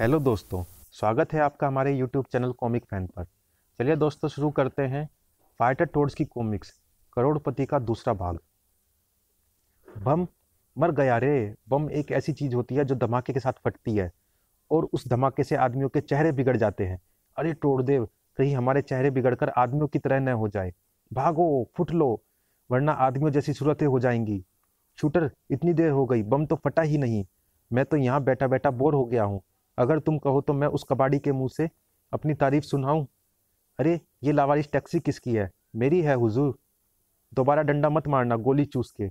hello दोस्तों स्वागत है आपका हमारे यूट्यूब चैनल कॉमिक फैन पर चलिए दोस्तों शुरू करते हैं फाइटर टोड्स की कॉमिक्स करोड़पति का दूसरा भाग बम मर गया रे बम एक ऐसी चीज़ होती है जो धमाके के साथ फटती है और उस धमाके से आदमियों के चेहरे बिगड़ जाते हैं अरे टोड़ देव कहीं हमारे चेहरे बिगड़कर आदमियों की तरह न हो जाए भागो फुट लो वरना आदमियों जैसी सूरतें हो जाएंगी शूटर इतनी देर हो गई बम तो फटा ही नहीं मैं तो यहाँ बैठा बैठा बोर हो गया हूँ अगर तुम कहो तो मैं उस कबाड़ी के मुंह से अपनी तारीफ सुनाऊं अरे ये लावारिश टैक्सी किसकी है मेरी है हुजूर दोबारा डंडा मत मारना गोली चूस के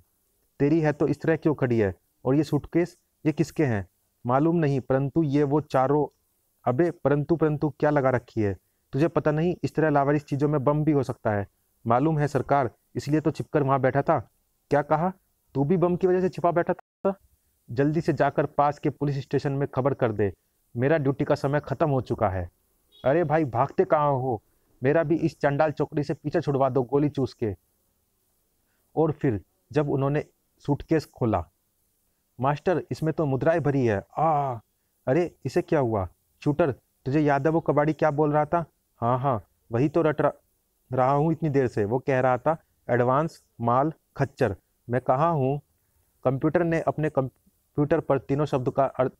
तेरी है तो इस तरह क्यों खड़ी है और ये सूटकेस ये किसके हैं मालूम नहीं परंतु ये वो चारों अबे परंतु परंतु क्या लगा रखी है तुझे पता नहीं इस तरह लावारिस चीज़ों में बम भी हो सकता है मालूम है सरकार इसलिए तो छिपकर वहाँ बैठा था क्या कहा तू भी बम की वजह से छिपा बैठा था जल्दी से जाकर पास के पुलिस स्टेशन में खबर कर दे मेरा ड्यूटी का समय ख़त्म हो चुका है अरे भाई भागते कहाँ हो मेरा भी इस चंडाल चौकड़ी से पीछे छुड़वा दो गोली चूस के और फिर जब उन्होंने सूटकेस खोला मास्टर इसमें तो मुद्राएं भरी है आ अरे इसे क्या हुआ शूटर तुझे याद है वो कबाड़ी क्या बोल रहा था हाँ हाँ वही तो रट रहा हूँ इतनी देर से वो कह रहा था एडवांस माल खच्चर मैं कहाँ हूँ कंप्यूटर ने अपने कंप्यूटर पर तीनों शब्द का अर्थ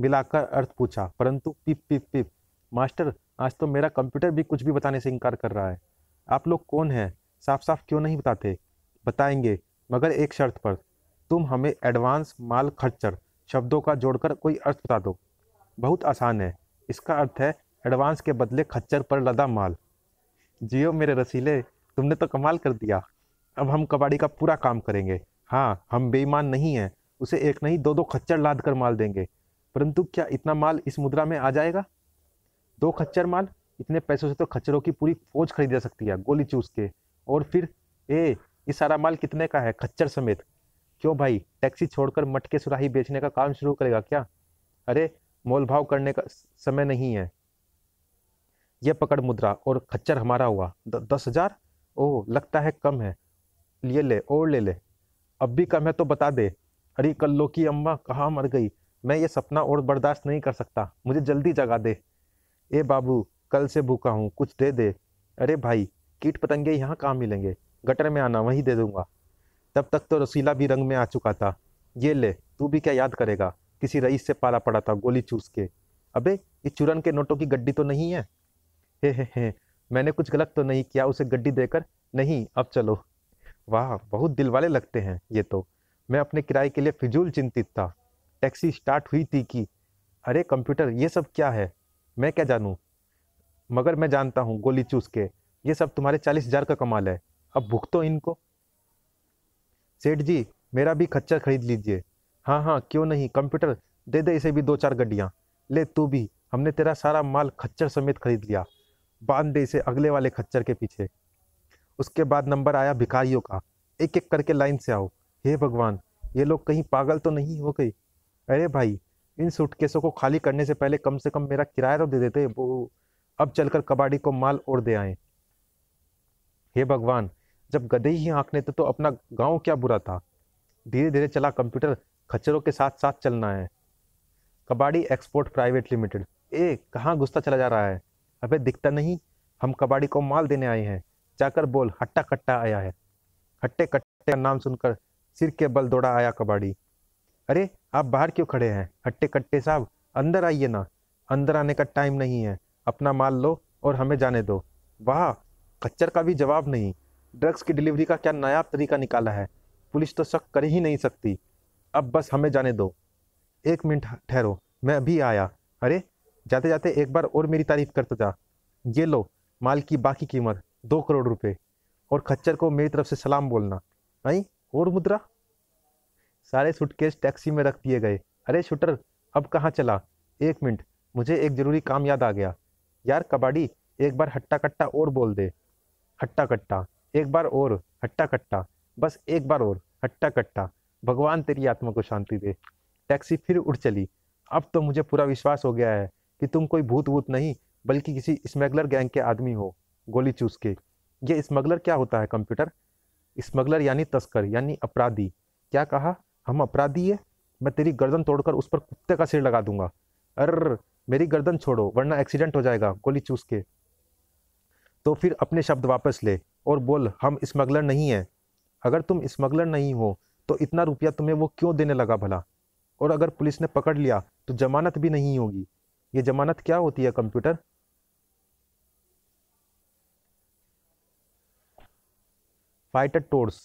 मिलाकर अर्थ पूछा परंतु पिप पिप पिप मास्टर आज तो मेरा कंप्यूटर भी कुछ भी बताने से इनकार कर रहा है आप लोग कौन हैं साफ साफ क्यों नहीं बताते बताएंगे मगर एक शर्त पर तुम हमें एडवांस माल खर्चर शब्दों का जोड़कर कोई अर्थ बता दो बहुत आसान है इसका अर्थ है एडवांस के बदले खच्चर पर लदा माल जियो मेरे रसीले तुमने तो कमाल कर दिया अब हम कबाड़ी का पूरा काम करेंगे हाँ हम बेईमान नहीं हैं उसे एक नहीं दो दो खच्चर लाद कर माल देंगे परंतु क्या इतना माल इस मुद्रा में आ जाएगा दो खच्चर माल इतने पैसों से तो खच्चरों की पूरी फौज खरीद जा सकती है गोली चूस के और फिर ए ये सारा माल कितने का है खच्चर समेत क्यों भाई टैक्सी छोड़कर मटके सुराही बेचने का काम शुरू करेगा क्या अरे मोल भाव करने का समय नहीं है यह पकड़ मुद्रा और खच्चर हमारा हुआ द, दस हजार ओह लगता है कम है ले ले और ले ले अब भी कम है तो बता दे अरे कल्लो की अम्मा कहाँ मर गई मैं ये सपना और बर्दाश्त नहीं कर सकता मुझे जल्दी जगा दे ए बाबू कल से भूखा हूँ कुछ दे दे अरे भाई कीट पतंगे यहाँ कहाँ मिलेंगे गटर में आना वहीं दे दूंगा तब तक तो रसीला भी रंग में आ चुका था ये ले तू भी क्या याद करेगा किसी रईस से पाला पड़ा था गोली चूस के अबे ये चुरन के नोटों की गड्डी तो नहीं है हे हे हे मैंने कुछ गलत तो नहीं किया उसे गड्डी देकर नहीं अब चलो वाह बहुत दिल वाले लगते हैं ये तो मैं अपने किराए के लिए फिजूल चिंतित था टैक्सी स्टार्ट हुई थी कि अरे कंप्यूटर ये सब क्या है मैं क्या जानूँ मगर मैं जानता हूँ गोली चूस के ये सब तुम्हारे चालीस हजार का कमाल है अब तो इनको सेठ जी मेरा भी खच्चर खरीद लीजिए हाँ हाँ क्यों नहीं कंप्यूटर दे दे इसे भी दो चार गड्डियाँ ले तू भी हमने तेरा सारा माल खच्चर समेत खरीद लिया बांध दे इसे अगले वाले खच्चर के पीछे उसके बाद नंबर आया भिखारियों का एक एक करके लाइन से आओ हे भगवान ये लोग कहीं पागल तो नहीं हो गई अरे भाई इन सूटकेसों को खाली करने से पहले कम से कम मेरा किराया तो दे देते वो अब चलकर कबाड़ी को माल ओढ़ दे आए हे भगवान जब गधे ही हाँ आंखने थे तो अपना गांव क्या बुरा था धीरे धीरे चला कंप्यूटर खच्चरों के साथ साथ चलना है कबाड़ी एक्सपोर्ट प्राइवेट लिमिटेड ए कहाँ घुसता चला जा रहा है अबे दिखता नहीं हम कबाड़ी को माल देने आए हैं जाकर बोल हट्टा कट्टा आया है हट्टे कट्टे का नाम सुनकर सिर के बल दौड़ा आया कबाड़ी अरे आप बाहर क्यों खड़े हैं हट्टे कट्टे साहब अंदर आइए ना अंदर आने का टाइम नहीं है अपना माल लो और हमें जाने दो वाह खच्चर का भी जवाब नहीं ड्रग्स की डिलीवरी का क्या नायाब तरीका निकाला है पुलिस तो शक कर ही नहीं सकती अब बस हमें जाने दो एक मिनट ठहरो मैं अभी आया अरे जाते जाते एक बार और मेरी तारीफ करता था ये लो माल की बाकी कीमत दो करोड़ रुपए और खच्चर को मेरी तरफ से सलाम बोलना आई और मुद्रा सारे सूटकेस टैक्सी में रख दिए गए अरे शूटर अब कहाँ चला एक मिनट मुझे एक ज़रूरी काम याद आ गया यार कबाड़ी एक बार हट्टा कट्टा और बोल दे हट्टा कट्टा एक बार और हट्टा कट्टा बस एक बार और हट्टा कट्टा भगवान तेरी आत्मा को शांति दे टैक्सी फिर उठ चली अब तो मुझे पूरा विश्वास हो गया है कि तुम कोई भूत वूत नहीं बल्कि किसी स्मगलर गैंग के आदमी हो गोली चूस के ये स्मगलर क्या होता है कंप्यूटर स्मगलर यानी तस्कर यानी अपराधी क्या कहा हम अपराधी है मैं तेरी गर्दन तोड़कर उस पर कुत्ते का सिर लगा दूंगा अर मेरी गर्दन छोड़ो वरना एक्सीडेंट हो जाएगा गोली चूस के तो फिर अपने शब्द वापस ले और बोल हम स्मगलर नहीं हैं अगर तुम स्मगलर नहीं हो तो इतना रुपया तुम्हें वो क्यों देने लगा भला और अगर पुलिस ने पकड़ लिया तो जमानत भी नहीं होगी ये जमानत क्या होती है कंप्यूटर फाइटर टोर्स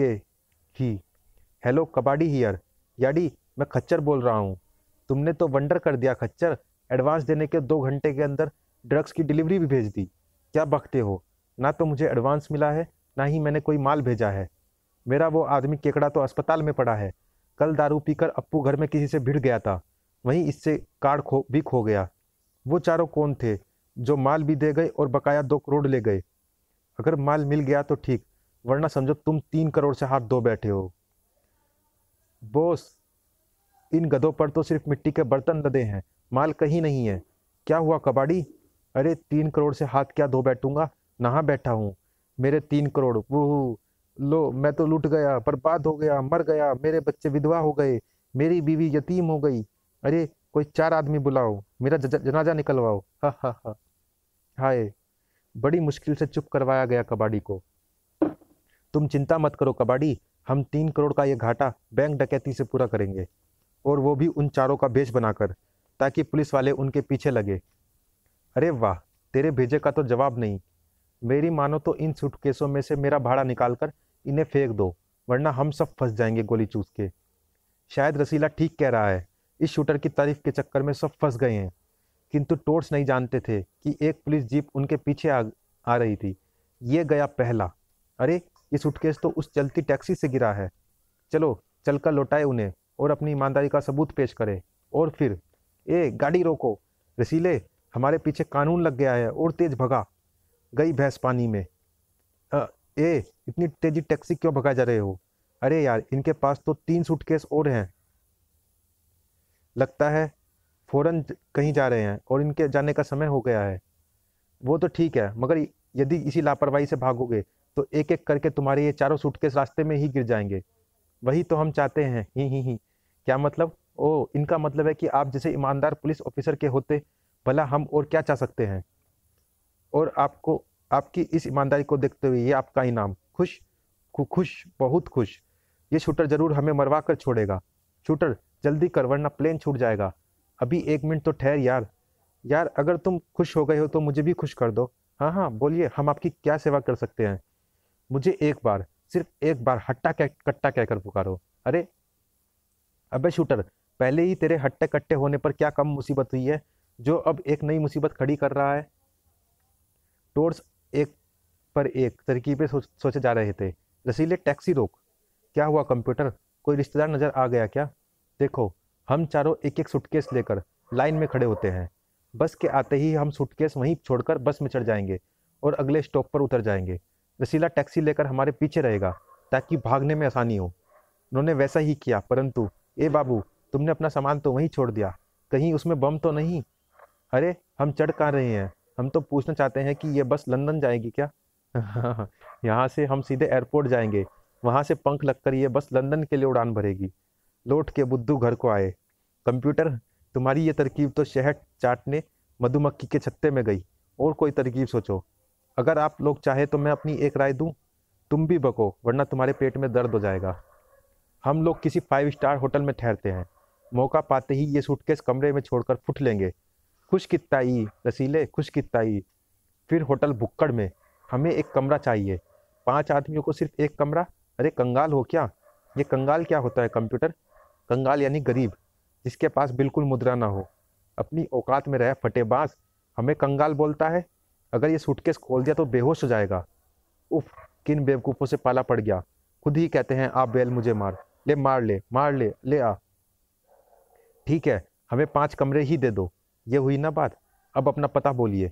के ही हेलो कबाडी हियर याडी मैं खच्चर बोल रहा हूँ तुमने तो वंडर कर दिया खच्चर एडवांस देने के दो घंटे के अंदर ड्रग्स की डिलीवरी भी भेज दी क्या बखते हो ना तो मुझे एडवांस मिला है ना ही मैंने कोई माल भेजा है मेरा वो आदमी केकड़ा तो अस्पताल में पड़ा है कल दारू पीकर अप्पू घर में किसी से भिड़ गया था वहीं इससे कार्ड खो भी खो गया वो चारों कौन थे जो माल भी दे गए और बकाया दो करोड़ ले गए अगर माल मिल गया तो ठीक वरना समझो तुम तीन करोड़ से हाथ धो बैठे हो बोस इन गधों पर तो सिर्फ मिट्टी के बर्तन लदे हैं माल कहीं नहीं है क्या हुआ कबाड़ी अरे तीन करोड़ से हाथ क्या धो बैठूंगा नहा बैठा हूँ मेरे तीन करोड़ वो लो मैं तो लूट गया बर्बाद हो गया मर गया मेरे बच्चे विधवा हो गए मेरी बीवी यतीम हो गई अरे कोई चार आदमी बुलाओ मेरा जनाजा निकलवाओ हा हा हा हाय बड़ी मुश्किल से चुप करवाया गया कबाड़ी को तुम चिंता मत करो कबाड़ी हम तीन करोड़ का ये घाटा बैंक डकैती से पूरा करेंगे और वो भी उन चारों का बेच बनाकर ताकि पुलिस वाले उनके पीछे लगे अरे वाह तेरे भेजे का तो जवाब नहीं मेरी मानो तो इन सूटकेसों में से मेरा भाड़ा निकाल कर इन्हें फेंक दो वरना हम सब फंस जाएंगे गोली चूस के शायद रसीला ठीक कह रहा है इस शूटर की तारीफ के चक्कर में सब फंस गए हैं किंतु टोर्स नहीं जानते थे कि एक पुलिस जीप उनके पीछे आ, आ रही थी ये गया पहला अरे ये सूटकेस तो उस चलती टैक्सी से गिरा है चलो चलकर लौटाए उन्हें और अपनी ईमानदारी का सबूत पेश करें और फिर ए गाड़ी रोको रसीले हमारे पीछे कानून लग गया है और तेज भगा गई भैंस पानी में आ, ए इतनी तेजी टैक्सी क्यों भगा जा रहे हो अरे यार इनके पास तो तीन सूटकेस और हैं लगता है फ़ौरन कहीं जा रहे हैं और इनके जाने का समय हो गया है वो तो ठीक है मगर यदि इसी लापरवाही से भागोगे तो एक एक करके तुम्हारे ये चारों सूटकेस रास्ते में ही गिर जाएंगे वही तो हम चाहते हैं ही ही ही क्या मतलब ओ इनका मतलब है कि आप जैसे ईमानदार पुलिस ऑफिसर के होते भला हम और क्या चाह सकते हैं और आपको आपकी इस ईमानदारी को देखते हुए ये आपका इनाम खुश खुश बहुत खुश ये शूटर जरूर हमें मरवा कर छोड़ेगा शूटर जल्दी कर वरना प्लेन छूट जाएगा अभी एक मिनट तो ठहर यार यार अगर तुम खुश हो गए हो तो मुझे भी खुश कर दो हाँ हाँ बोलिए हम आपकी क्या सेवा कर सकते हैं मुझे एक बार सिर्फ एक बार हट्टा कह कट्टा कहकर पुकारो अरे अबे शूटर पहले ही तेरे हट्टे कट्टे होने पर क्या कम मुसीबत हुई है जो अब एक नई मुसीबत खड़ी कर रहा है टोर्स एक पर एक तरकीबें सोच, सोचे जा रहे थे रसीले टैक्सी रोक क्या हुआ कंप्यूटर कोई रिश्तेदार नज़र आ गया क्या देखो हम चारों एक एक सूटकेस लेकर लाइन में खड़े होते हैं बस के आते ही हम सूटकेस वहीं छोड़कर बस में चढ़ जाएंगे और अगले स्टॉप पर उतर जाएंगे रसीला टैक्सी लेकर हमारे पीछे रहेगा ताकि भागने में आसानी हो उन्होंने वैसा ही किया परंतु ए बाबू तुमने अपना सामान तो वहीं छोड़ दिया कहीं उसमें बम तो नहीं अरे हम चढ़ कहाँ रहे हैं हम तो पूछना चाहते हैं कि ये बस लंदन जाएगी क्या यहाँ से हम सीधे एयरपोर्ट जाएंगे वहाँ से पंख लगकर ये बस लंदन के लिए उड़ान भरेगी लौट के बुद्धू घर को आए कंप्यूटर तुम्हारी ये तरकीब तो शहद चाटने मधुमक्खी के छत्ते में गई और कोई तरकीब सोचो अगर आप लोग चाहे तो मैं अपनी एक राय दूँ तुम भी बको वरना तुम्हारे पेट में दर्द हो जाएगा हम लोग किसी फाइव स्टार होटल में ठहरते हैं मौका पाते ही ये सूटकेस कमरे में छोड़कर फुट लेंगे खुश किताई रसीले खुश किताई फिर होटल बुक्कड़ में हमें एक कमरा चाहिए पांच आदमियों को सिर्फ एक कमरा अरे कंगाल हो क्या ये कंगाल क्या होता है कंप्यूटर कंगाल यानी गरीब जिसके पास बिल्कुल मुद्रा ना हो अपनी औकात में रह फटेबाज हमें कंगाल बोलता है अगर ये सूटकेस खोल दिया तो बेहोश हो जाएगा उफ किन बेवकूफ़ों से पाला पड़ गया खुद ही कहते हैं आप बैल मुझे मार ले मार ले मार ले ले आ ठीक है हमें पांच कमरे ही दे दो ये हुई ना बात अब अपना पता बोलिए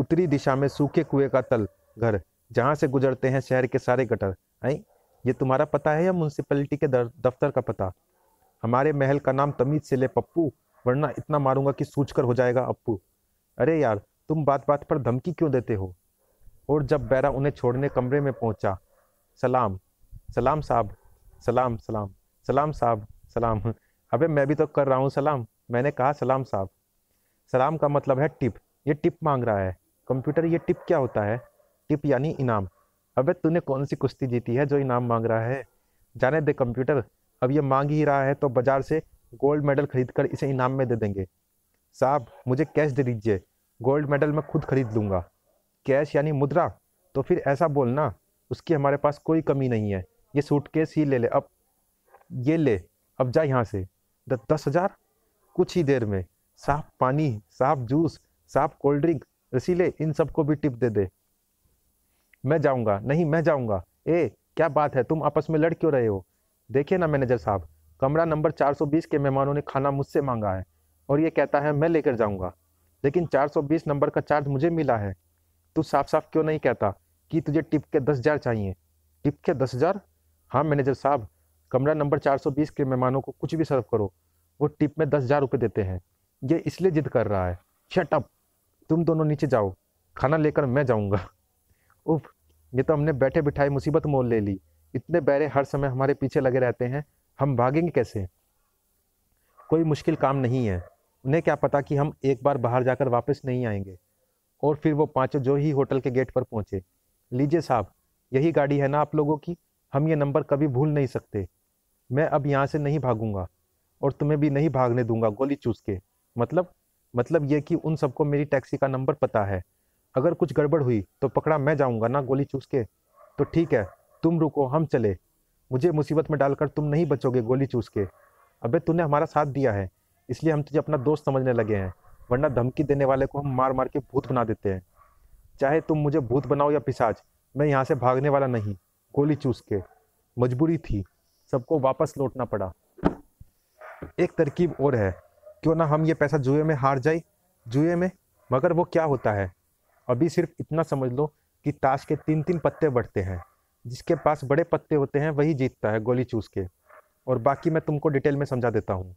उत्तरी दिशा में सूखे कुएं का तल घर जहाँ से गुजरते हैं शहर के सारे गटर आई ये तुम्हारा पता है या म्यूनसिपलिटी के दफ्तर का पता हमारे महल का नाम तमीज से ले पप्पू वरना इतना मारूंगा कि सूझ कर हो जाएगा अप्पू अरे यार तुम बात बात पर धमकी क्यों देते हो और जब बैरा उन्हें छोड़ने कमरे में पहुंचा सलाम सलाम साहब सलाम सलाम सलाम साहब सलाम अबे मैं भी तो कर रहा हूँ सलाम मैंने कहा सलाम साहब सलाम का मतलब है टिप ये टिप मांग रहा है कंप्यूटर ये टिप क्या होता है टिप यानी इनाम अबे तूने कौन सी कुश्ती जीती है जो इनाम मांग रहा है जाने दे कंप्यूटर अब ये मांग ही रहा है तो बाजार से गोल्ड मेडल खरीद कर इसे इनाम में दे देंगे साहब मुझे कैश दे दीजिए गोल्ड मेडल मैं खुद खरीद लूँगा कैश यानी मुद्रा तो फिर ऐसा बोलना उसकी हमारे पास कोई कमी नहीं है ये सूटकेस ही ले ले अब ये ले अब जा यहाँ से द दस हज़ार कुछ ही देर में साफ पानी साफ जूस साफ कोल्ड ड्रिंक रसीले इन सब को भी टिप दे दे मैं जाऊँगा नहीं मैं जाऊँगा ए क्या बात है तुम आपस में लड़ क्यों रहे हो देखिए ना मैनेजर साहब कमरा नंबर 420 के मेहमानों ने खाना मुझसे मांगा है और ये कहता है मैं लेकर जाऊँगा लेकिन 420 नंबर का चार्ज मुझे मिला है तू साफ साफ क्यों नहीं कहता कि तुझे टिप के दस हज़ार चाहिए टिप के दस हज़ार हाँ मैनेजर साहब कमरा नंबर 420 के मेहमानों को कुछ भी सर्व करो वो टिप में दस हज़ार रुपये देते हैं ये इसलिए जिद कर रहा है शट अप तुम दोनों नीचे जाओ खाना लेकर मैं जाऊँगा उफ ये तो हमने बैठे बिठाए मुसीबत मोल ले ली इतने बैरे हर समय हमारे पीछे लगे रहते हैं हम भागेंगे कैसे कोई मुश्किल काम नहीं है उन्हें क्या पता कि हम एक बार बाहर जाकर वापस नहीं आएंगे और फिर वो पाँचों जो ही होटल के गेट पर पहुँचे लीजिए साहब यही गाड़ी है ना आप लोगों की हम ये नंबर कभी भूल नहीं सकते मैं अब यहाँ से नहीं भागूंगा और तुम्हें भी नहीं भागने दूंगा गोली चूस के मतलब मतलब ये कि उन सबको मेरी टैक्सी का नंबर पता है अगर कुछ गड़बड़ हुई तो पकड़ा मैं जाऊंगा ना गोली चूस के तो ठीक है तुम रुको हम चले मुझे मुसीबत में डालकर तुम नहीं बचोगे गोली चूस के अबे तूने हमारा साथ दिया है इसलिए हम तुझे अपना दोस्त समझने लगे हैं वरना धमकी देने वाले को हम मार मार के भूत बना देते हैं चाहे तुम मुझे भूत बनाओ या पिसाज मैं यहाँ से भागने वाला नहीं गोली चूस के मजबूरी थी सबको वापस लौटना पड़ा एक तरकीब और है क्यों ना हम ये पैसा जुए में हार जाए जुए में मगर वो क्या होता है अभी सिर्फ इतना समझ लो कि ताश के तीन तीन पत्ते बढ़ते हैं जिसके पास बड़े पत्ते होते हैं वही जीतता है गोली चूस के और बाकी मैं तुमको डिटेल में समझा देता हूँ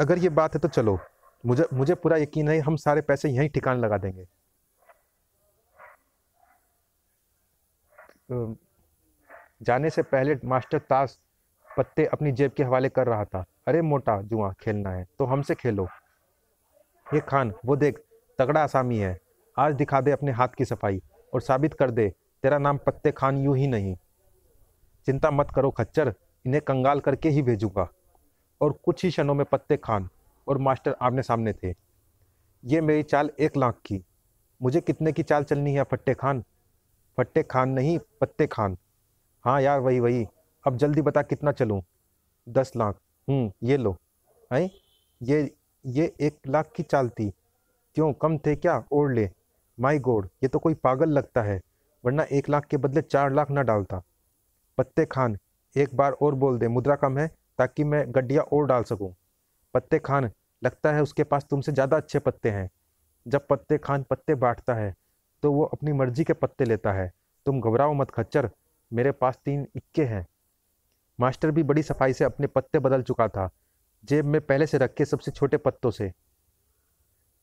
अगर ये बात है तो चलो मुझे मुझे पूरा यकीन है हम सारे पैसे यहीं ठिकान लगा देंगे जाने से पहले मास्टर ताश पत्ते अपनी जेब के हवाले कर रहा था अरे मोटा जुआ खेलना है तो हमसे खेलो ये खान वो देख तगड़ा आसामी है आज दिखा दे अपने हाथ की सफाई और साबित कर दे तेरा नाम पत्ते खान यूं ही नहीं चिंता मत करो खच्चर इन्हें कंगाल करके ही भेजूंगा और कुछ ही क्षणों में पत्ते खान और मास्टर आमने सामने थे ये मेरी चाल एक लाख की मुझे कितने की चाल चलनी है फट्टे खान फट्टे खान नहीं पत्ते खान हाँ यार वही वही अब जल्दी बता कितना चलूँ दस लाख हूँ हम्म, ये लो हैं ये ये एक लाख की चाल थी क्यों कम थे क्या ओढ़ ले माई गोड ये तो कोई पागल लगता है वरना एक लाख के बदले चार लाख ना डालता पत्ते खान एक बार और बोल दे मुद्रा कम है ताकि मैं गड्डिया और डाल सकूं पत्ते खान लगता है उसके पास तुमसे ज़्यादा अच्छे पत्ते हैं जब पत्ते खान पत्ते बांटता है तो वो अपनी मर्जी के पत्ते लेता है तुम घबराओ मत खच्चर मेरे पास तीन इक्के हैं मास्टर भी बड़ी सफाई से अपने पत्ते बदल चुका था जेब में पहले से रखे सबसे छोटे पत्तों से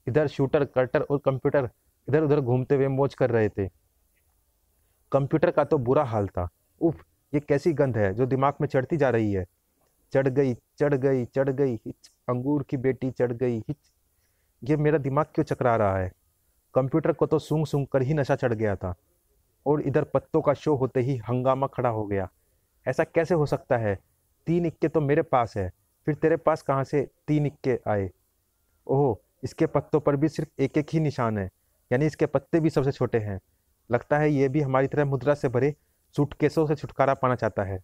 इधर शूटर कटर और कंप्यूटर इधर उधर घूमते हुए मौज कर रहे थे कंप्यूटर का तो बुरा हाल था उफ ये कैसी गंध है जो दिमाग में चढ़ती जा रही है चढ़ गई चढ़ गई चढ़ गई हिच अंगूर की बेटी चढ़ गई हिच ये मेरा दिमाग क्यों चकरा रहा है कंप्यूटर को तो सूंघ सूंघ कर ही नशा चढ़ गया था और इधर पत्तों का शो होते ही हंगामा खड़ा हो गया ऐसा कैसे हो सकता है तीन इक्के तो मेरे पास है फिर तेरे पास कहाँ से तीन इक्के आए ओह इसके पत्तों पर भी सिर्फ एक एक ही निशान है यानी इसके पत्ते भी सबसे छोटे हैं लगता है ये भी हमारी तरह मुद्रा से भरे सूटकेसों से छुटकारा पाना चाहता है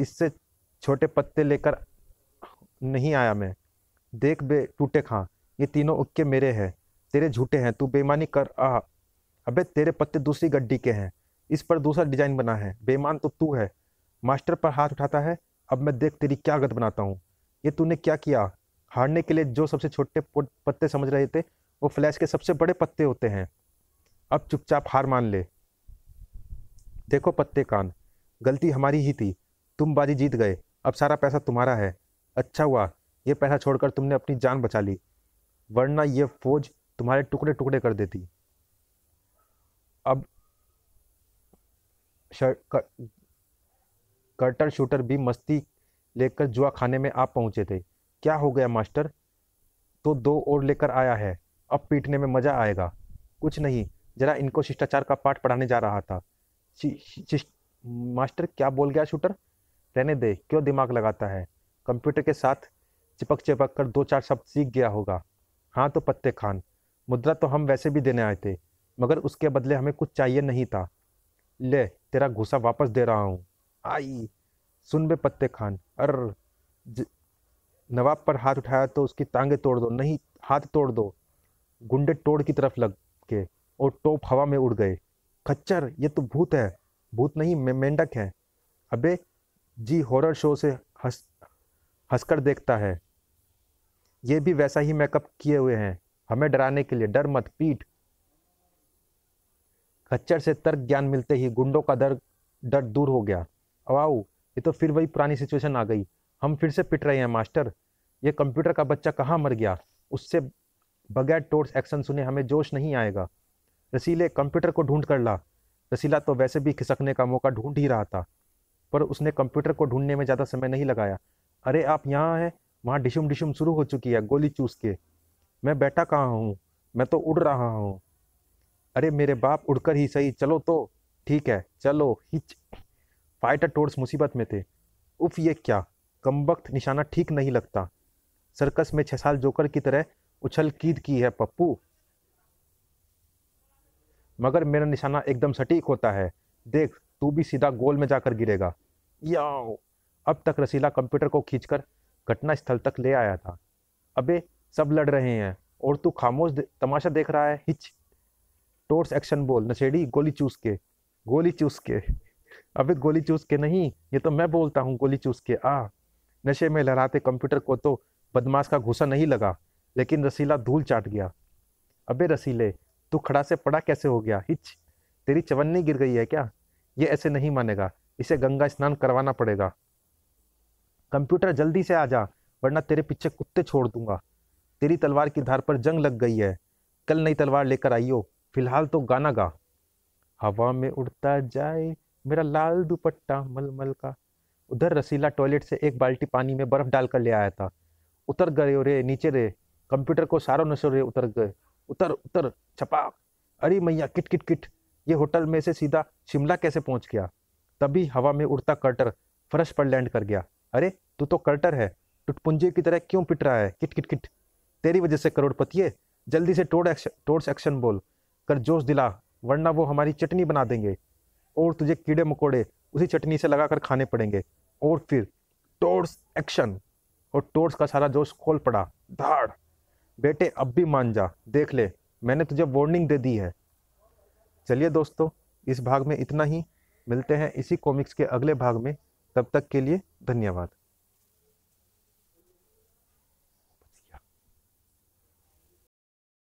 इससे छोटे पत्ते लेकर नहीं आया मैं देख बे टूटे खां ये तीनों उक्के मेरे हैं तेरे झूठे हैं तू बेईमानी कर आ अबे तेरे पत्ते दूसरी गड्डी के हैं इस पर दूसरा डिजाइन बना है बेईमान तो तू है मास्टर पर हाथ उठाता है अब मैं देख तेरी क्या गत बनाता हूँ ये तूने क्या किया हारने के लिए जो सबसे छोटे पत्ते समझ रहे थे वो फ्लैश के सबसे बड़े पत्ते होते हैं अब चुपचाप हार मान ले देखो पत्ते कान गलती हमारी ही थी तुम बाजी जीत गए अब सारा पैसा तुम्हारा है अच्छा हुआ ये पैसा छोड़कर तुमने अपनी जान बचा ली वरना ये फौज तुम्हारे टुकड़े टुकड़े कर देती अब कर्टर शूटर भी मस्ती लेकर जुआ खाने में आप पहुंचे थे क्या हो गया मास्टर तो दो और लेकर आया है अब पीटने में मज़ा आएगा कुछ नहीं जरा इनको शिष्टाचार का पाठ पढ़ाने जा रहा था शि, शि, मास्टर क्या बोल गया शूटर रहने दे क्यों दिमाग लगाता है कंप्यूटर के साथ चिपक चिपक कर दो चार शब्द सीख गया होगा हाँ तो पत्ते खान मुद्रा तो हम वैसे भी देने आए थे मगर उसके बदले हमें कुछ चाहिए नहीं था ले तेरा घुसा वापस दे रहा हूँ आई सुन बे पत्ते खान अर नवाब पर हाथ उठाया तो उसकी टांगे तोड़ दो नहीं हाथ तोड़ दो गुंडे टोड़ की तरफ लग के और टोप हवा में उड़ गए खच्चर ये तो भूत है भूत नहीं मेंढक है अबे जी हॉरर शो से हंस हंसकर देखता है ये भी वैसा ही मेकअप किए हुए हैं हमें डराने के लिए डर मत पीट खच्चर से तर्क ज्ञान मिलते ही गुंडों का डर डर दूर हो गया अब आओ ये तो फिर वही पुरानी सिचुएशन आ गई हम फिर से पिट रहे हैं मास्टर ये कंप्यूटर का बच्चा कहाँ मर गया उससे बगैर टोर्स एक्शन सुने हमें जोश नहीं आएगा रसीले कंप्यूटर को ढूंढ कर ला रसीला तो वैसे भी खिसकने का मौका ढूंढ ही रहा था पर उसने कंप्यूटर को ढूंढने में ज़्यादा समय नहीं लगाया अरे आप यहाँ हैं वहाँ डिशुम डिशुम शुरू हो चुकी है गोली चूस के मैं बैठा कहाँ हूँ मैं तो उड़ रहा हूँ अरे मेरे बाप उड़कर ही सही चलो तो ठीक है चलो हिच फाइटर टोर्स मुसीबत में थे उफ ये क्या कमबख्त निशाना ठीक नहीं लगता सर्कस में छह साल जोकर की तरह उछल कीद की है पप्पू मगर मेरा निशाना एकदम सटीक होता है देख तू भी सीधा गोल में जाकर गिरेगा याओ अब तक रसीला कंप्यूटर को खींचकर घटनास्थल तक ले आया था अबे सब लड़ रहे हैं और तू खामोश तमाशा देख रहा है हिच टोर्स एक्शन बोल नशेड़ी गोली चूस के गोली चूस के अबे गोली चूस के नहीं ये तो मैं बोलता हूँ गोली चूस के आ नशे में लहराते कंप्यूटर को तो बदमाश का घुसा नहीं लगा लेकिन रसीला धूल चाट गया अबे रसीले तू खड़ा से पड़ा कैसे हो गया हिच तेरी चवन्नी गिर गई है क्या ये ऐसे नहीं मानेगा इसे गंगा स्नान करवाना पड़ेगा कंप्यूटर जल्दी से आ जा वरना तेरे पीछे कुत्ते छोड़ दूंगा तेरी तलवार की धार पर जंग लग गई है कल नई तलवार लेकर आइयो फिलहाल तो गाना गा हवा में उड़ता जाए मेरा लाल दुपट्टा मलमल का उधर रसीला टॉयलेट से एक बाल्टी पानी में बर्फ डालकर ले आया था उतर गए रे नीचे रे कंप्यूटर को सारो नशो रे उतर गए उतर उतर छपा अरे मैया किट किट किट ये होटल में से सीधा शिमला कैसे पहुंच गया तभी हवा में उड़ता कर्टर फर्श पर लैंड कर गया अरे तू तो कर्टर है टुटपुंजे की तरह क्यों पिट रहा है किट किट किट तेरी वजह से करोड़पति है जल्दी से टोड़ एक्शन टोर्स एक्शन बोल कर जोश दिला वरना वो हमारी चटनी बना देंगे और तुझे कीड़े मकोड़े उसी चटनी से लगा कर खाने पड़ेंगे और फिर टोर्स एक्शन और टोर्स का सारा जोश खोल पड़ा धाड़ बेटे अब भी मान जा देख ले मैंने तुझे वार्निंग दे दी है चलिए दोस्तों इस भाग में इतना ही मिलते हैं इसी कॉमिक्स के अगले भाग में तब तक के लिए धन्यवाद